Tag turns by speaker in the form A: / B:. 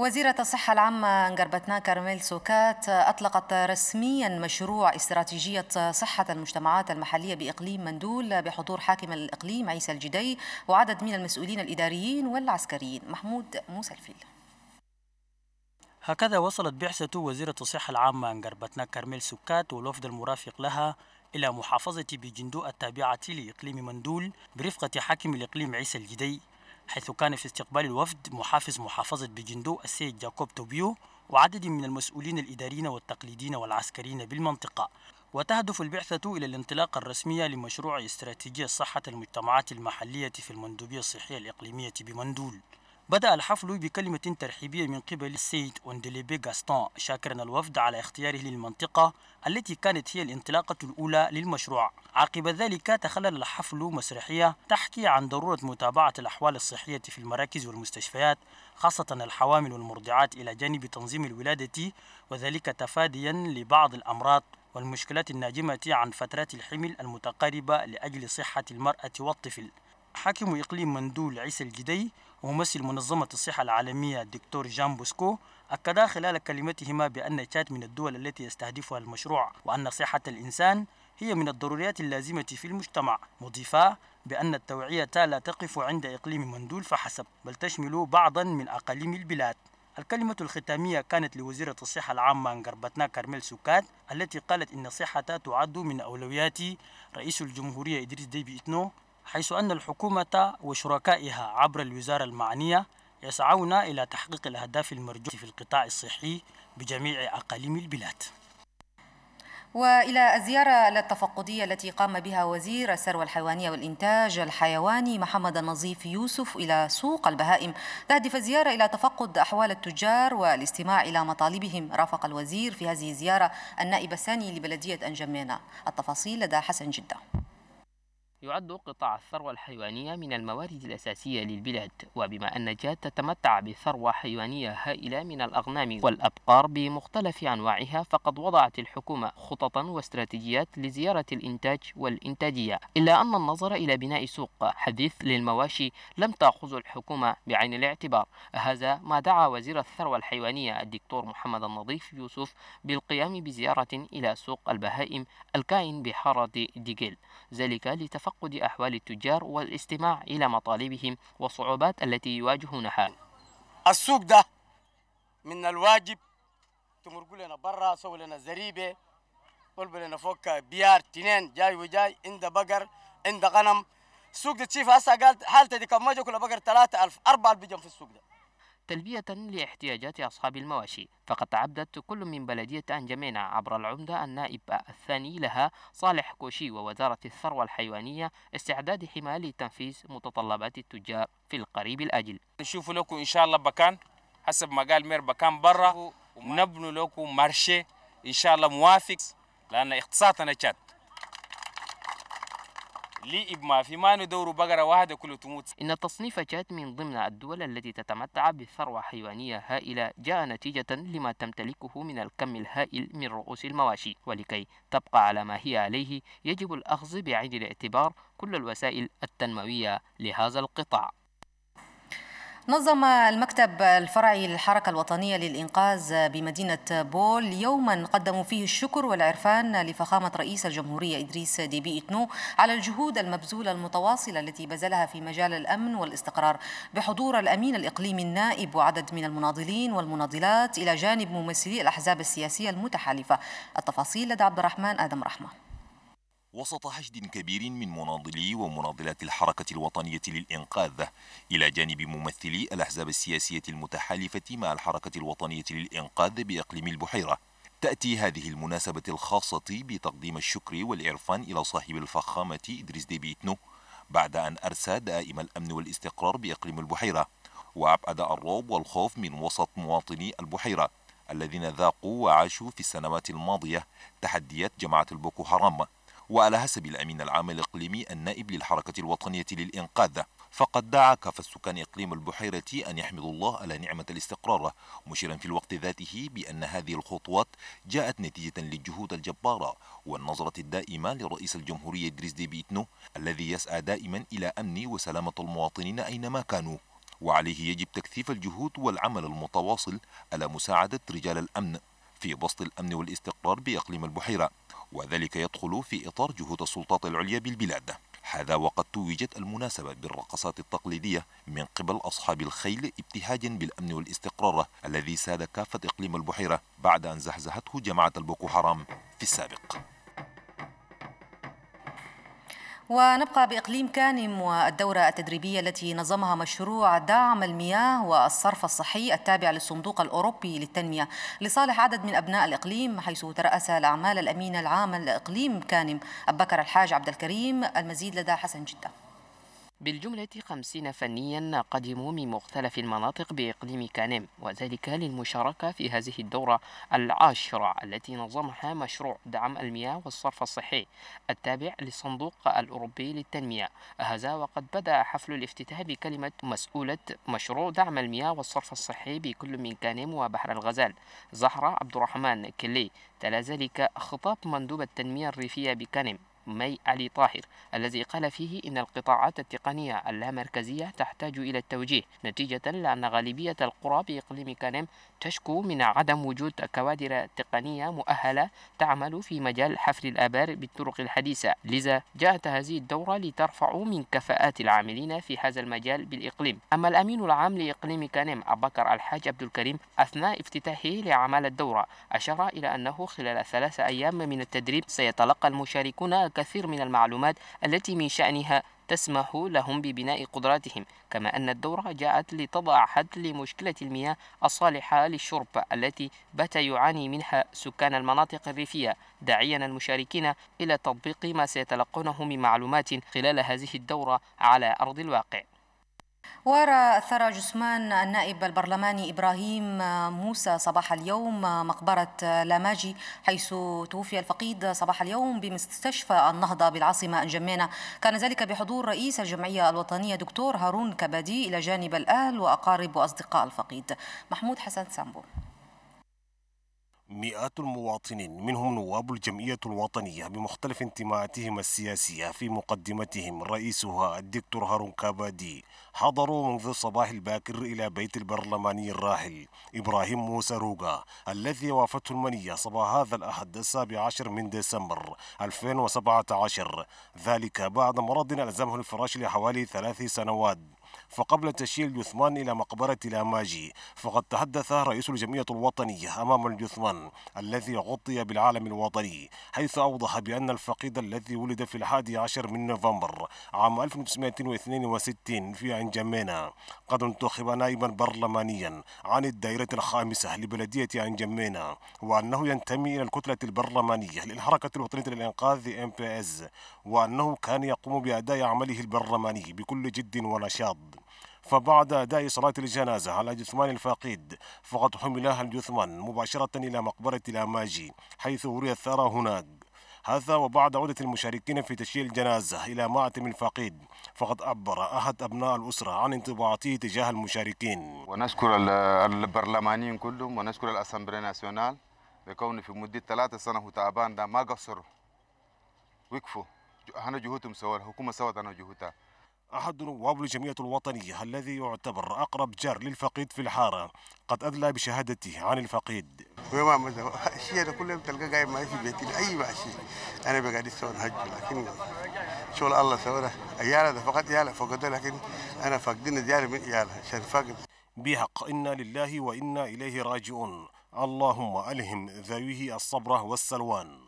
A: وزيرة الصحة العامة انجربتنا كارميل سوكات أطلقت رسميا مشروع استراتيجية صحة المجتمعات المحلية بإقليم مندول بحضور حاكم الإقليم عيسى الجدي وعدد من المسؤولين الإداريين والعسكريين محمود موسى الفيل
B: هكذا وصلت بعثة وزيرة الصحة العامة انجربتنا كارميل سوكات والوفد المرافق لها إلى محافظة بجندو التابعة لإقليم مندول برفقة حاكم الإقليم عيسى الجدي حيث كان في استقبال الوفد محافظ محافظة بجندو السيد جاكوب توبيو وعدد من المسؤولين الإداريين والتقليديين والعسكريين بالمنطقة وتهدف البعثة إلى الانطلاقة الرسمية لمشروع استراتيجية صحة المجتمعات المحلية في المندوبية الصحية الإقليمية بمندول بدأ الحفل بكلمة ترحيبية من قبل السيد أندليبي غاستون شاكرا الوفد على اختياره للمنطقة التي كانت هي الانطلاقة الأولى للمشروع عقب ذلك تخلل الحفل مسرحية تحكي عن ضرورة متابعة الأحوال الصحية في المراكز والمستشفيات خاصة الحوامل والمرضعات إلى جانب تنظيم الولادة وذلك تفاديا لبعض الأمراض والمشكلات الناجمة عن فترات الحمل المتقاربة لأجل صحة المرأة والطفل حاكم إقليم مندول عيسى الجدي وممثل منظمة الصحة العالمية الدكتور جان بوسكو أكدا خلال كلمتهما بأن تشاد من الدول التي يستهدفها المشروع وأن صحة الإنسان هي من الضروريات اللازمة في المجتمع مضيفا بأن التوعية لا تقف عند إقليم مندول فحسب بل تشمل بعضا من أقاليم البلاد الكلمة الختامية كانت لوزيرة الصحة العامة انقربتنا كارميل سوكات التي قالت إن الصحة تعد من أولويات رئيس الجمهورية إدريس ديبي إتنو حيث أن الحكومة وشركائها عبر الوزارة المعنية يسعون إلى تحقيق الأهداف المرجوة في القطاع الصحي بجميع أقاليم البلاد
A: وإلى الزيارة التفقدية التي قام بها وزير الثروة الحيوانية والإنتاج الحيواني محمد النظيف يوسف إلى سوق البهائم تهدف الزيارة إلى تفقد أحوال التجار والاستماع إلى مطالبهم رافق الوزير في هذه الزيارة النائب الثاني لبلدية أنجمينا التفاصيل لدى حسن جدة
C: يعد قطاع الثروة الحيوانية من الموارد الأساسية للبلاد وبما أن جاد تتمتع بثروة حيوانية هائلة من الأغنام والأبقار بمختلف أنواعها فقد وضعت الحكومة خططا واستراتيجيات لزيارة الإنتاج والإنتاجية إلا أن النظر إلى بناء سوق حديث للمواشي لم تأخذ الحكومة بعين الاعتبار هذا ما دعا وزير الثروة الحيوانية الدكتور محمد النظيف يوسف بالقيام بزيارة إلى سوق البهائم الكائن بحارة ديجيل ذلك لتفاعل تفقد أحوال التجار والاستماع إلى مطالبهم والصعوبات التي يواجهونها السوق ده
B: من الواجب تمرقوا لنا برا سووا لنا زريبة قلبوا لنا فوق بيار تنين جاي وجاي عند بقر عند غنم السوق ده تشيف هسه قال حالته دي كم كل بقر ألف أربعة ألف في السوق ده
C: تلبية لاحتياجات أصحاب المواشي فقد تعبدت كل من بلدية أنجمينا عبر العمدة النائب الثاني لها صالح كوشي ووزارة الثروة الحيوانية استعداد حماية لتنفيذ متطلبات التجار في القريب الأجل نشوف لكم إن شاء الله بكان
B: حسب ما قال مير بكان برا ونبنوا لكم مارشي إن شاء الله موافق لأن اقتصادنا شاد لإبما في ما ندور بقرة واحدة كله تموت
C: إن تصنيف جات من ضمن الدول التي تتمتع بثروة حيوانية هائلة جاء نتيجة لما تمتلكه من الكم الهائل من رؤوس المواشي ولكي تبقى على ما هي عليه يجب الأخذ بعين الاعتبار كل الوسائل التنموية لهذا القطاع
A: نظم المكتب الفرعي للحركة الوطنية للإنقاذ بمدينة بول يوما قدموا فيه الشكر والعرفان لفخامة رئيس الجمهورية إدريس ديبي إتنو على الجهود المبذولة المتواصلة التي بذلها في مجال الأمن والاستقرار بحضور الأمين الإقليمي النائب وعدد من المناضلين والمناضلات إلى جانب ممثلي الأحزاب السياسية المتحالفة التفاصيل لدى عبد الرحمن آدم رحمه
D: وسط حشد كبير من مناضلي ومناضلات الحركة الوطنية للإنقاذ إلى جانب ممثلي الأحزاب السياسية المتحالفة مع الحركة الوطنية للإنقاذ بإقليم البحيرة تأتي هذه المناسبة الخاصة بتقديم الشكر والإرفان إلى صاحب الفخامة إدريس ديبي بعد أن أرسى دائم الأمن والاستقرار بإقليم البحيرة وأبعد الرعب والخوف من وسط مواطني البحيرة الذين ذاقوا وعاشوا في السنوات الماضية تحديات جماعة البوكو حرام وعلى حسب الأمين العام الإقليمي النائب للحركة الوطنية للإنقاذ فقد دعا كافة سكان إقليم البحيرة أن يحمدوا الله على نعمة الاستقرار مشيرا في الوقت ذاته بأن هذه الخطوات جاءت نتيجة للجهود الجبارة والنظرة الدائمة لرئيس الجمهورية إدريس دي بيتنو الذي يسعى دائما إلى أمن وسلامة المواطنين أينما كانوا وعليه يجب تكثيف الجهود والعمل المتواصل على مساعدة رجال الأمن في بسط الأمن والاستقرار بإقليم البحيرة وذلك يدخل في إطار جهود السلطات العليا بالبلاد هذا وقد توجت المناسبة بالرقصات التقليدية من قبل أصحاب الخيل ابتهاجا بالأمن والاستقرار الذي ساد كافة إقليم البحيرة بعد أن زحزحته جماعة البوكو حرام في السابق
A: ونبقى بإقليم كانم والدورة التدريبية التي نظمها مشروع دعم المياه والصرف الصحي التابع للصندوق الأوروبي للتنمية لصالح عدد من أبناء الإقليم حيث ترأس الأعمال الأمين العام لإقليم كانم أبكر الحاج عبد الكريم المزيد لدى حسن جدة
C: بالجملة خمسين فنيا قدموا من مختلف المناطق بإقليم كانيم وذلك للمشاركة في هذه الدورة العاشرة التي نظمها مشروع دعم المياه والصرف الصحي التابع للصندوق الأوروبي للتنمية هذا وقد بدأ حفل الافتتاح بكلمة مسؤولة مشروع دعم المياه والصرف الصحي بكل من كانيم وبحر الغزال زهرة عبد الرحمن كلي تلا ذلك خطاب مندوب التنمية الريفية بكانيم مي علي طاهر الذي قال فيه إن القطاعات التقنية اللامركزية تحتاج إلى التوجيه نتيجة لأن غالبية القرى بإقليم كانم تشكو من عدم وجود كوادر تقنية مؤهلة تعمل في مجال حفر الآبار بالطرق الحديثة لذا جاءت هذه الدورة لترفع من كفاءات العاملين في هذا المجال بالإقليم أما الأمين العام لإقليم كانم أبو بكر الحاج عبد الكريم أثناء افتتاحه لأعمال الدورة أشار إلى أنه خلال ثلاثة أيام من التدريب سيتلقى المشاركون الكثير من المعلومات التي من شأنها تسمح لهم ببناء قدراتهم كما أن الدورة جاءت لتضع حد لمشكلة المياه الصالحة للشرب التي بات يعاني منها سكان المناطق الريفية داعيا المشاركين إلى تطبيق ما سيتلقونه من معلومات خلال هذه الدورة على أرض الواقع
A: وراء ثرى جثمان النائب البرلماني إبراهيم آه، موسى صباح اليوم آه، مقبرة آه، لاماجي حيث توفي الفقيد صباح اليوم بمستشفى النهضة بالعاصمة انجمينا كان ذلك بحضور رئيس الجمعية الوطنية دكتور هارون كبدي إلى جانب الأهل وأقارب وأصدقاء الفقيد محمود حسن سامبو
E: مئات المواطنين منهم نواب الجمعية الوطنية بمختلف انتماءاتهم السياسية في مقدمتهم رئيسها الدكتور هارون كابادي حضروا منذ الصباح الباكر إلى بيت البرلماني الراحل إبراهيم موسى روغا الذي وافته المنية صباح هذا الأحد السابع عشر من ديسمبر 2017 ذلك بعد مرض ألزمه الفراش لحوالي ثلاث سنوات فقبل تشييع الجثمان إلى مقبرة لاماجي فقد تحدث رئيس الجمعية الوطنية أمام الجثمان الذي غطي بالعالم الوطني حيث أوضح بأن الفقيد الذي ولد في الحادي عشر من نوفمبر عام 1962 في عنجمينا قد انتخب نائبا برلمانيا عن الدائرة الخامسة لبلدية عنجمينا وأنه ينتمي إلى الكتلة البرلمانية للحركة الوطنية للإنقاذ MPS وأنه كان يقوم بأداء عمله البرلماني بكل جد ونشاط فبعد أداء صلاة الجنازة على جثمان الفقيد فقد حملها الجثمان مباشرة إلى مقبرة الأماجي حيث وري الثرى هناك هذا وبعد عودة المشاركين في تشييع الجنازة إلى معتم الفقيد فقد عبر أحد أبناء الأسرة عن انطباعاته تجاه المشاركين ونشكر البرلمانيين كلهم ونشكر الأسمبلي ناسيونال لكون في مدة ثلاثة سنة وتعبان ده ما قصروا وقفوا أنا جهودهم سوا الحكومة سوت أنا جهودها أحد نواب الجمعية الوطنية الذي يعتبر أقرب جار للفقيد في الحارة قد أدلى بشهادته عن الفقيد. الشيء هذا كله بتلقى قاعد ما في بيتي أي شيء أنا بقعد أسوي الحج لكن شغل الله سواه عيالة ده فقط عيالة فقد لكن أنا فاقدين زيادة من عيالة عشان فقد بحق إنا لله وإنا إليه راجعون اللهم ألهم ذويه الصبر والسلوان.